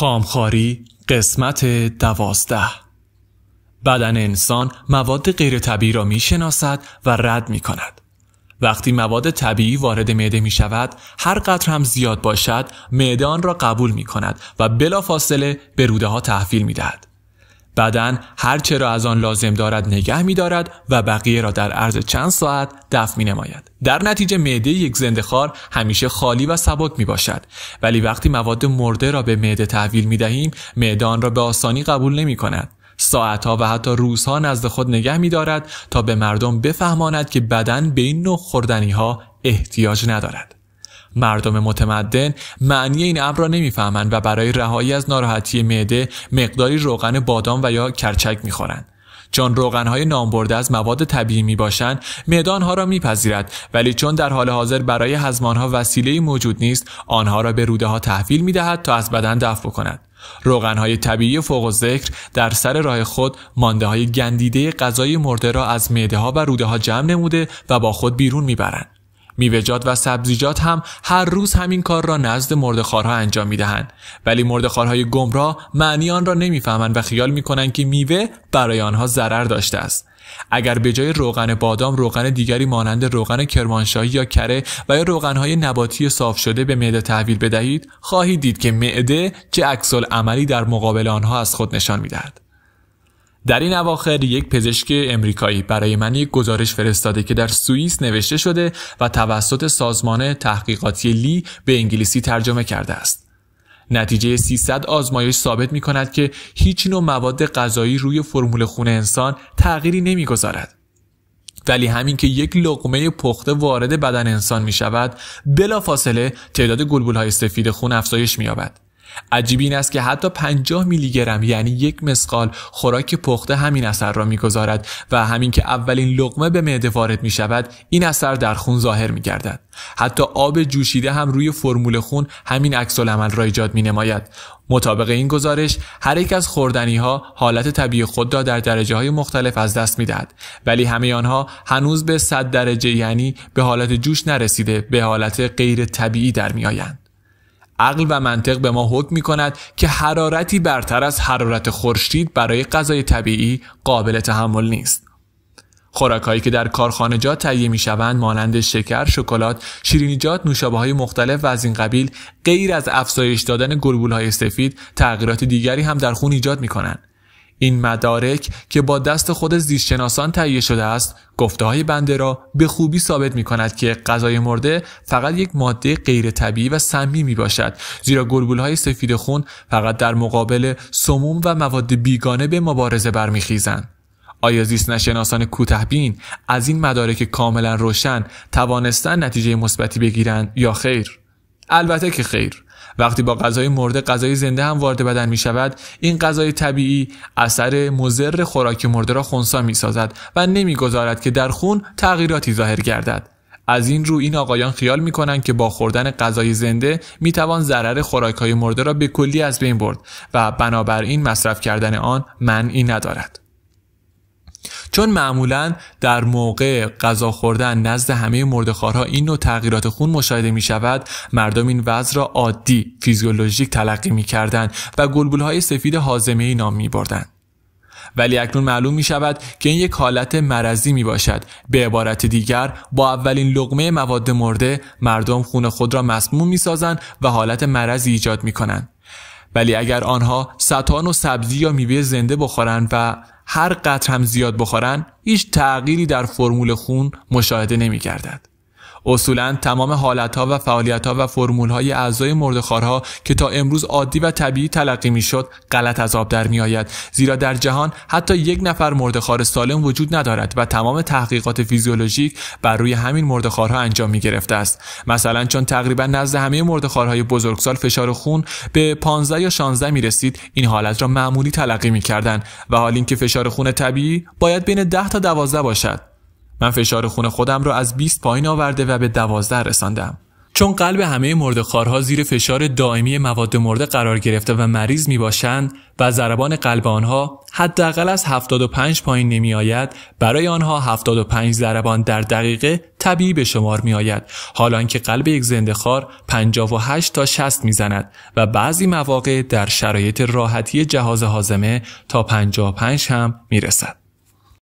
خامخاری قسمت دوازده بدن انسان مواد غیر طبیعی را می شناسد و رد می کند. وقتی مواد طبیعی وارد معده می شود هر قطر هم زیاد باشد معده آن را قبول می کند و بلافاصله به روده ها تحویل می دهد. بدن هرچه را از آن لازم دارد نگه می دارد و بقیه را در عرض چند ساعت دفع می نماید. در نتیجه معده یک زنده خار همیشه خالی و سبک می باشد ولی وقتی مواد مرده را به معده تحویل می دهیم معده آن را به آسانی قبول نمی کند. ساعتها و حتی روزها نزد خود نگه می دارد تا به مردم بفهماند که بدن به این نوع خوردنی ها احتیاج ندارد. مردم متمدن معنی این امر را نمیفهمند و برای رهایی از ناراحتی معده مقداری روغن بادام و یا کرچک میخورند چون روغنهای نامبرده از مواد طبیعی می باشند معده آنها را میپذیرد ولی چون در حال حاضر برای هضم آنها وسیله موجود نیست آنها را به روده ها تحویل می دهد تا از بدن دفع روغن روغنهای طبیعی فوق و ذکر در سر راه خود مانده های گندیده غذای مرده را از معده ها و روده جمع نموده و با خود بیرون میبرند میوهجات و سبزیجات هم هر روز همین کار را نزد مردخارها انجام میدهند ولی مردخارهای گمراه معنی آن را نمیفهمند و خیال میکنند که میوه برای آنها ضرر داشته است اگر به جای روغن بادام روغن دیگری مانند روغن کرمانشاهی یا کره و یا روغنهای نباتی صاف شده به معده تحویل بدهید خواهید دید که معده چه عملی در مقابل آنها از خود نشان میدهد در این اواخر یک پزشک امریکایی برای من یک گزارش فرستاده که در سوئیس نوشته شده و توسط سازمان تحقیقاتی لی به انگلیسی ترجمه کرده است. نتیجه 300 آزمایش ثابت می کند که هیچ نوع مواد غذایی روی فرمول خون انسان تغییری نمیگذارد. ولی همین که یک لقمه پخته وارد بدن انسان می شود بلا فاصله تعداد گلبول های سفید خون افزایش می یابد. عجیب این است که حتی 50 میلی گرم یعنی یک مسقال خوراک پخته همین اثر را میگذارد و همین که اولین لقمه به معده وارد می شود این اثر در خون ظاهر می گردد حتی آب جوشیده هم روی فرمول خون همین عکس عمل را ایجاد می نماید مطابق این گزارش هر یک از خوردنی ها حالت طبیعی خود را در درجه های مختلف از دست می ولی همه آنها هنوز به 100 درجه یعنی به حالت جوش نرسیده به حالت غیر طبیعی در می آیند. عقل و منطق به ما حکم می کند که حرارتی برتر از حرارت خورشید برای غذای طبیعی قابل تحمل نیست. خوراکهایی که در کارخانجات تهیه شوند مانند شکر، شکلات، شیرینیجات، های مختلف و از این قبیل غیر از افزایش دادن های سفید تغییرات دیگری هم در خون ایجاد می کنند. این مدارک که با دست خود زیستشناسان تهیه شده است گفته های بنده را به خوبی ثابت می کند که غذای مرده فقط یک ماده غیر طبیعی و سمی می باشد زیرا گلبول های سفید خون فقط در مقابل سموم و مواد بیگانه به مبارزه برمیخیزند آیا زیست نشناسان کوتهبین از این مدارک کاملا روشن توانستن نتیجه مثبتی بگیرند یا خیر؟ البته که خیر وقتی با غذای مرده غذای زنده هم وارد بدن می شود این غذای طبیعی اثر مضر خوراک مرده را خونسا می سازد و نمیگذارد که در خون تغییراتی ظاهر گردد از این رو این آقایان خیال می کنند که با خوردن غذای زنده می توان ضرر خوراک های مرده را به کلی از بین برد و بنابراین مصرف کردن آن منعی ندارد چون معمولا در موقع غذا خوردن نزد همه مردخارها این نوع تغییرات خون مشاهده می شود مردم این وضع را عادی فیزیولوژیک تلقی می کردن و گلبول های سفید حازمه ای نام می بردن. ولی اکنون معلوم می شود که این یک حالت مرضی می باشد به عبارت دیگر با اولین لغمه مواد مرده مردم خون خود را مسموم می سازند و حالت مرضی ایجاد می کنند ولی اگر آنها سطان و سبزی یا میوه زنده بخورند و هر قطر هم زیاد بخورند هیچ تغییری در فرمول خون مشاهده نمی اصولا تمام حالتها و فعالیتها و های اعضای مردخارها که تا امروز عادی و طبیعی تلقی شد غلط از آب در میآید زیرا در جهان حتی یک نفر مردخار سالم وجود ندارد و تمام تحقیقات فیزیولوژیک بر روی همین مردخارها انجام می گرفته است مثلا چون تقریبا نزد همه مردخارهای بزرگسال فشار خون به 15 یا 16 می رسید این حالت را معمولی تلقی می کردن و حال اینکه فشار خون طبیعی باید بین 10 تا 12 باشد من فشار خون خودم رو از 20 پایین آورده و به 12 رساندم چون قلب همه مردخارها زیر فشار دائمی مواد مرده قرار گرفته و مریض می باشند و ضربان قلب آنها حداقل از 75 پایین نمی آید برای آنها 75 ضربان در دقیقه طبیعی به شمار می آید حالان که قلب یک زنده خار 58 تا 60 می زند و بعضی مواقع در شرایط راحتی جهاز حازمه تا 55 هم می رسد.